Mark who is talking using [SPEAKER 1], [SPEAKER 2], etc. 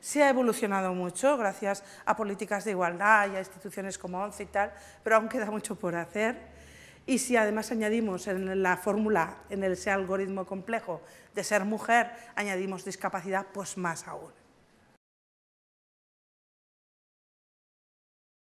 [SPEAKER 1] Se ha evolucionado
[SPEAKER 2] mucho gracias a políticas de igualdad y a instituciones como ONCE y tal, pero aún queda mucho por hacer. Y si además añadimos en la fórmula, en ese algoritmo complejo de ser mujer, añadimos discapacidad, pues más aún.